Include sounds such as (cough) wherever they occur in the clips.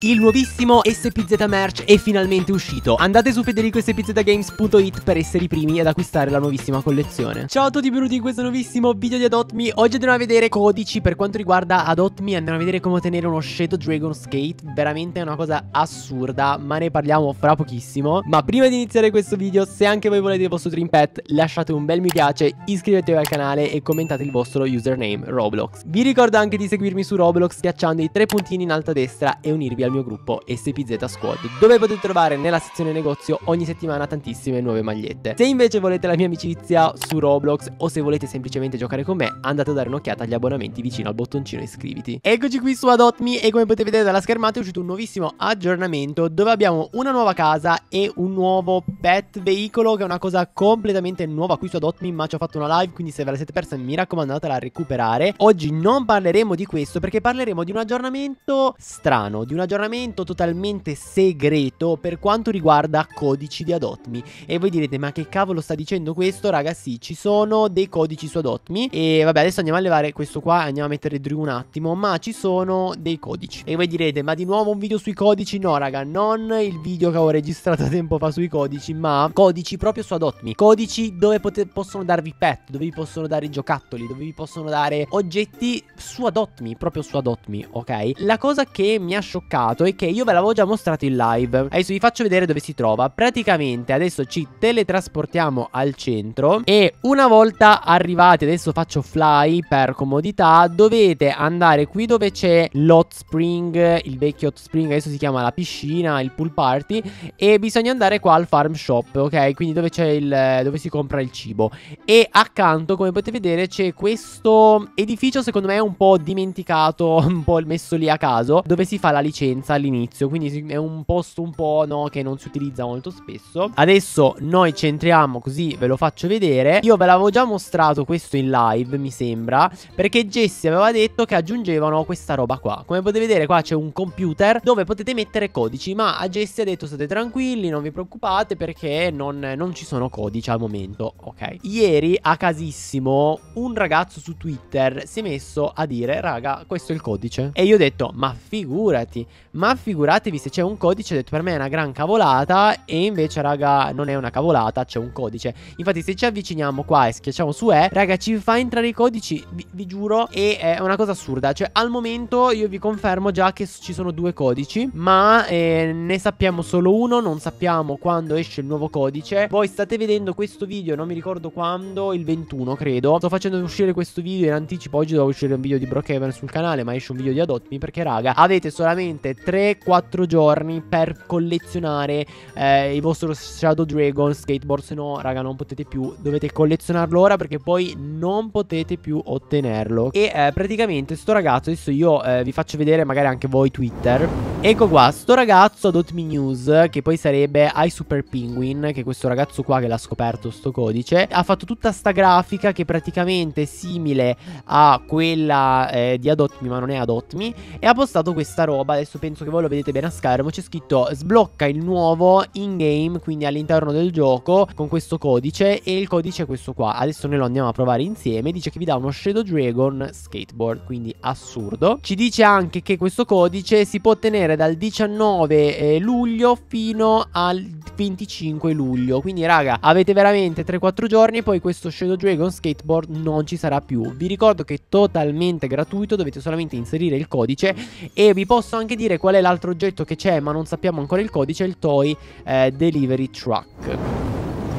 Il nuovissimo SPZ Merch è finalmente uscito. Andate su federicospzgames.it per essere i primi ad acquistare la nuovissima collezione. Ciao a tutti, benvenuti in questo nuovissimo video di Adotmi. Oggi andremo a vedere codici per quanto riguarda Adotmi. Andremo a vedere come ottenere uno Shadow Dragon Skate. Veramente è una cosa assurda, ma ne parliamo fra pochissimo. Ma prima di iniziare questo video, se anche voi volete il vostro Dream Pet, lasciate un bel mi piace, iscrivetevi al canale e commentate il vostro username Roblox. Vi ricordo anche di seguirmi su Roblox schiacciando i tre puntini in alto a destra e unirvi al al mio gruppo SPZ Squad, dove potete trovare nella sezione negozio ogni settimana tantissime nuove magliette. Se invece volete la mia amicizia su Roblox o se volete semplicemente giocare con me, andate a dare un'occhiata agli abbonamenti vicino al bottoncino iscriviti. Eccoci qui su Adotmi e come potete vedere dalla schermata è uscito un nuovissimo aggiornamento dove abbiamo una nuova casa e un nuovo pet veicolo che è una cosa completamente nuova qui su Adotmi ma ci ho fatto una live, quindi se ve la siete persa mi raccomando andatela a recuperare. Oggi non parleremo di questo perché parleremo di un aggiornamento strano, di un aggiornamento miglioramento totalmente segreto per quanto riguarda codici di Adotmi. E voi direte, ma che cavolo sta dicendo questo? Ragazzi, ci sono dei codici su Adotmi. E vabbè, adesso andiamo a levare questo qua, andiamo a mettere Drew un attimo, ma ci sono dei codici. E voi direte, ma di nuovo un video sui codici? No, raga, non il video che ho registrato (laughs) tempo fa sui codici, ma codici proprio su Adotmi. Codici dove possono darvi pet, dove vi possono dare giocattoli, dove vi possono dare oggetti su Adotmi, proprio su Adotmi, ok? La cosa che mi ha scioccato installato e che io ve l'avevo già mostrato in live Adesso vi faccio vedere dove si trova Praticamente adesso ci teletrasportiamo al centro E una volta arrivati, adesso faccio fly per comodità Dovete andare qui dove c'è l'hot spring, il vecchio hot spring Adesso si chiama la piscina, il pool party E bisogna andare qua al farm shop, ok? Quindi dove c'è il... dove si compra il cibo E accanto, come potete vedere, c'è questo edificio secondo me un po' dimenticato (laughs) Un po' messo lì a caso Dove si fa la licenza frequenza all'inizio, quindi è un posto un po' no, che non si utilizza molto spesso. Adesso noi centriamo così ve lo faccio vedere. Io ve l'avevo già mostrato questo in live, mi sembra, perché Jesse aveva detto che aggiungevano questa roba qua. Come potete vedere qua c'è un computer dove potete mettere codici, ma a Jesse ha detto state tranquilli, non vi preoccupate perché non, non ci sono codici al momento, ok? Ieri a casissimo un ragazzo su Twitter si è messo a dire raga questo è il codice e io ho detto ma figurati ma figuratevi se c'è un codice, ho detto per me è una gran cavolata e invece raga non è una cavolata, c'è un codice. Infatti se ci avviciniamo qua e schiacciamo su E, raga ci fa entrare i codici, vi, vi giuro, e è una cosa assurda. Cioè al momento io vi confermo già che ci sono due codici, ma eh, ne sappiamo solo uno, non sappiamo quando esce il nuovo codice. Voi state vedendo questo video, non mi ricordo quando, il 21 credo. Sto facendo uscire questo video in anticipo, oggi devo uscire un video di Brockhaven sul canale, ma esce un video di Adopt Me perché raga avete solamente 3-4 giorni per collezionare eh, il vostro Shadow Dragon Skateboard. Se no, raga, non potete più. Dovete collezionarlo ora perché poi non potete più ottenerlo. E eh, praticamente sto ragazzo, adesso io eh, vi faccio vedere magari anche voi Twitter. Ecco qua, sto ragazzo ad Otmi News, che poi sarebbe iSuper Penguin, che è questo ragazzo qua che l'ha scoperto sto codice, ha fatto tutta sta grafica che praticamente è simile a quella eh, di Adotmi, ma non è Adotmi, e ha postato questa roba, adesso per penso che voi lo vedete bene a schermo, c'è scritto sblocca il nuovo in-game, quindi all'interno del gioco, con questo codice, e il codice è questo qua. Adesso noi lo andiamo a provare insieme, dice che vi dà uno Shadow Dragon Skateboard, quindi assurdo. Ci dice anche che questo codice si può ottenere dal 19 eh, luglio fino al 25 luglio, quindi raga, avete veramente 3-4 giorni, poi questo Shadow Dragon Skateboard non ci sarà più. Vi ricordo che è totalmente gratuito, dovete solamente inserire il codice e vi posso anche dire qual è l'altro oggetto che c'è ma non sappiamo ancora il codice, il toy eh, delivery truck.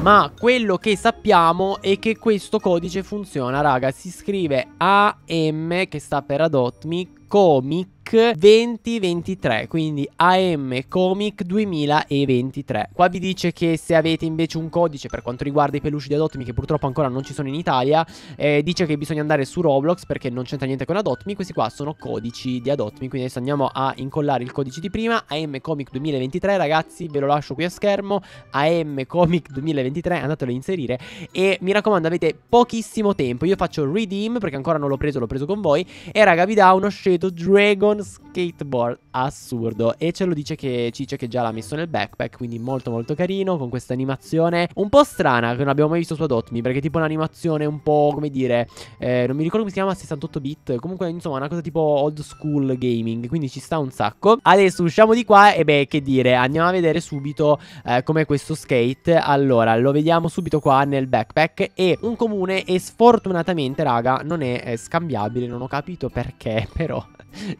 Ma quello che sappiamo è che questo codice funziona, raga, si scrive AM, che sta per Adopt Me, Comic 2023, quindi AM Comic 2023. Qua vi dice che se avete invece un codice per quanto riguarda i peluche di Adotmi che purtroppo ancora non ci sono in Italia, eh, dice che bisogna andare su Roblox perché non c'entra niente con Adotmi, questi qua sono codici di Adotmi, quindi adesso andiamo a incollare il codice di prima, AM Comic 2023 ragazzi, ve lo lascio qui a schermo, AM Comic 2023, andatelo a inserire e mi raccomando avete pochissimo tempo, io faccio redeem perché ancora non l'ho preso, l'ho preso con voi e raga vi dà uno Shadow Dragon skateboard assurdo e ce lo dice che Ciccio che già l'ha messo nel backpack, quindi molto molto carino con questa animazione un po' strana che non abbiamo mai visto su Adopt Me, perché è tipo un'animazione un po' come dire, eh, non mi ricordo come si chiama, 68 bit, comunque insomma una cosa tipo old school gaming, quindi ci sta un sacco. Adesso usciamo di qua e beh che dire, andiamo a vedere subito eh, com'è questo skate. Allora, lo vediamo subito qua nel backpack e un comune e sfortunatamente raga non è eh, scambiabile, non ho capito perché, (laughs) però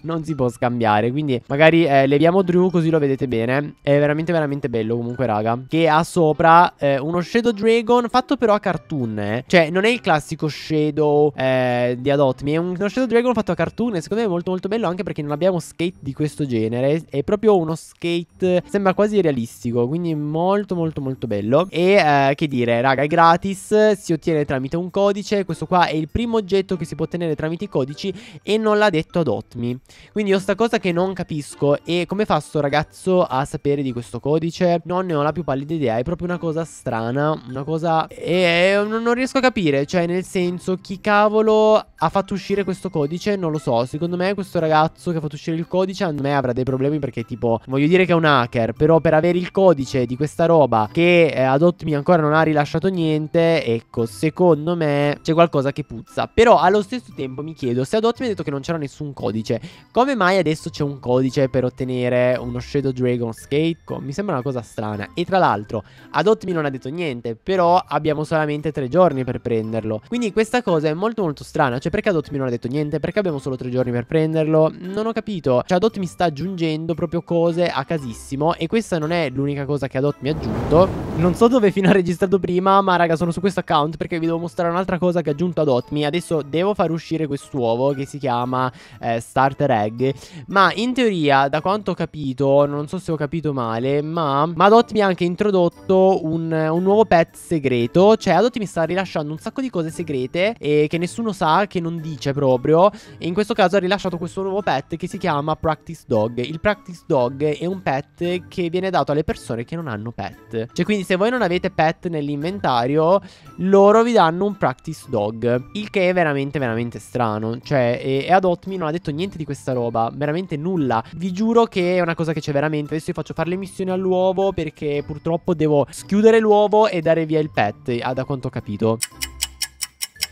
non si si può scambiare Quindi magari eh, leviamo Drew così lo vedete bene È veramente veramente bello comunque raga Che ha sopra eh, uno Shadow Dragon fatto però a cartoon eh. Cioè non è il classico Shadow eh, di Adopt Me È uno Shadow Dragon fatto a cartoon e secondo me è molto molto bello Anche perché non abbiamo skate di questo genere È proprio uno skate sembra quasi realistico Quindi molto molto molto bello E eh, che dire raga è gratis Si ottiene tramite un codice Questo qua è il primo oggetto che si può ottenere tramite i codici E non l'ha detto Adopt Me quindi io sta cosa che non capisco e come fa sto ragazzo a sapere di questo codice? Non ne ho la più pallida idea, è proprio una cosa strana, una cosa... E non riesco a capire, cioè nel senso chi cavolo ha fatto uscire questo codice? Non lo so, secondo me questo ragazzo che ha fatto uscire il codice a me avrà dei problemi perché tipo, voglio dire che è un hacker, però per avere il codice di questa roba che eh, Adottmi ancora non ha rilasciato niente, ecco, secondo me c'è qualcosa che puzza. Però allo stesso tempo mi chiedo se Adottmi ha detto che non c'era nessun codice, cosa come mai adesso c'è un codice per ottenere uno Shadow Dragon Skate? Mi sembra una cosa strana. E tra l'altro, Adopt Me non ha detto niente, però abbiamo solamente tre giorni per prenderlo. Quindi questa cosa è molto molto strana, cioè perché Adopt Me non ha detto niente? Perché abbiamo solo tre giorni per prenderlo? Non ho capito. Cioè Adopt sta aggiungendo proprio cose a casissimo e questa non è l'unica cosa che Adopt Mi ha aggiunto. Non so dove fino ha registrato prima, ma raga, sono su questo account perché vi devo mostrare un'altra cosa che ha aggiunto Adopt Me. Adesso devo far uscire quest'uovo che si chiama eh, Starter Egg flag. Ma in teoria, da quanto ho capito, non so se ho capito male, ma Madotti mi ha anche introdotto un, un nuovo pet segreto. Cioè, Adotti mi sta rilasciando un sacco di cose segrete e che nessuno sa, che non dice proprio. E in questo caso ha rilasciato questo nuovo pet che si chiama Practice Dog. Il Practice Dog è un pet che viene dato alle persone che non hanno pet. Cioè, quindi se voi non avete pet nell'inventario, loro vi danno un Practice Dog. Il che è veramente, veramente strano. Cioè, e, e Adopt Me non ha detto niente di questa roba roba, veramente nulla. Vi giuro che è una cosa che c'è veramente. Adesso io faccio fare le missioni all'uovo perché purtroppo devo schiudere l'uovo e dare via il pet, ah, da quanto ho capito.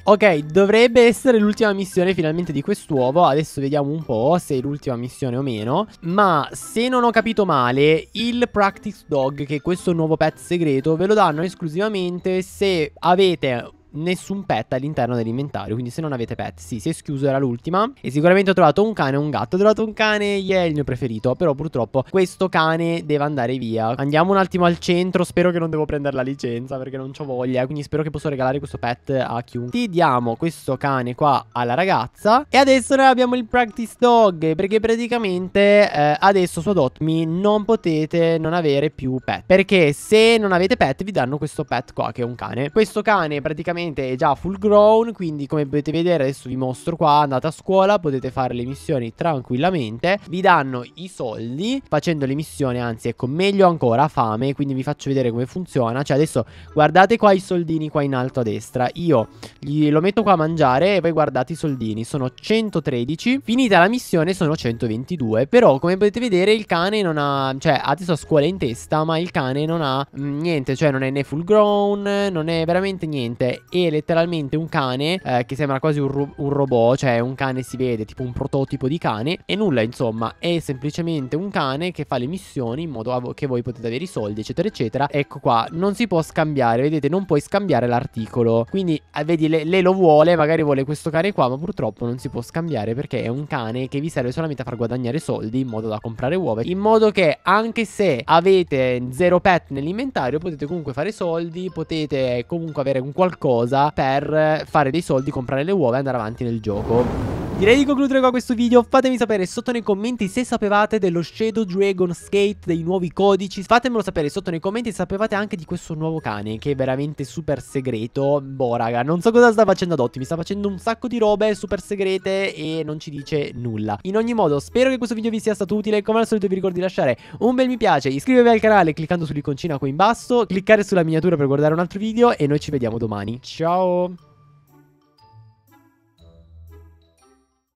Ok, dovrebbe essere l'ultima missione finalmente di quest'uovo. Adesso vediamo un po' se è l'ultima missione o meno. Ma se non ho capito male, il Practice Dog, che è questo nuovo pet segreto, ve lo danno esclusivamente se avete nessun pet all'interno dell'inventario. Quindi se non avete pet, sì, si è schiuso, era l'ultima. E sicuramente ho trovato un cane e un gatto. Ho trovato un cane, yeah, il mio preferito. Però purtroppo questo cane deve andare via. Andiamo un attimo al centro. Spero che non devo prendere la licenza perché non ho voglia. Quindi spero che posso regalare questo pet a chiunque. Ti diamo questo cane qua alla ragazza. E adesso noi abbiamo il practice dog. Perché praticamente eh, adesso su Adopt Me non potete non avere più pet. Perché se non avete pet vi danno questo pet qua che è un cane. Questo cane praticamente praticamente è già full grown, quindi come potete vedere adesso vi mostro qua, andate a scuola, potete fare le missioni tranquillamente, vi danno i soldi facendo le missioni, anzi ecco meglio ancora fame, quindi vi faccio vedere come funziona, cioè adesso guardate qua i soldini qua in alto a destra, io lo metto qua a mangiare e poi guardate i soldini, sono 113, finita la missione sono 122, però come potete vedere il cane non ha, cioè adesso a scuola in testa, ma il cane non ha mh, mm, niente, cioè non è né full grown, non è veramente niente e letteralmente un cane eh, che sembra quasi un, ro- un, robot, cioè un cane si vede, tipo un prototipo di cane e nulla insomma, è semplicemente un cane che fa le missioni in modo vo- che voi potete avere i soldi eccetera eccetera. Ecco qua, non si può scambiare, vedete non puoi scambiare l'articolo, quindi eh, vedi lei lo vuole, magari vuole questo cane qua ma purtroppo non si può scambiare perché è un cane che vi serve solamente a far guadagnare soldi in modo da comprare uova, in modo che anche se avete zero pet nell'inventario potete comunque fare soldi, potete comunque avere un qualcosa cosa per fare dei soldi, comprare le uova e andare avanti nel gioco. Direi di concludere qua questo video, fatemi sapere sotto nei commenti se sapevate dello Shadow Dragon Skate, dei nuovi codici, fatemelo sapere sotto nei commenti se sapevate anche di questo nuovo cane che è veramente super segreto, boh raga non so cosa sta facendo ad Ottimi, sta facendo un sacco di robe super segrete e non ci dice nulla. In ogni modo spero che questo video vi sia stato utile, come al solito vi ricordo di lasciare un bel mi piace, iscrivervi al canale cliccando sull'iconcina qui in basso, cliccare sulla miniatura per guardare un altro video e noi ci vediamo domani, ciao!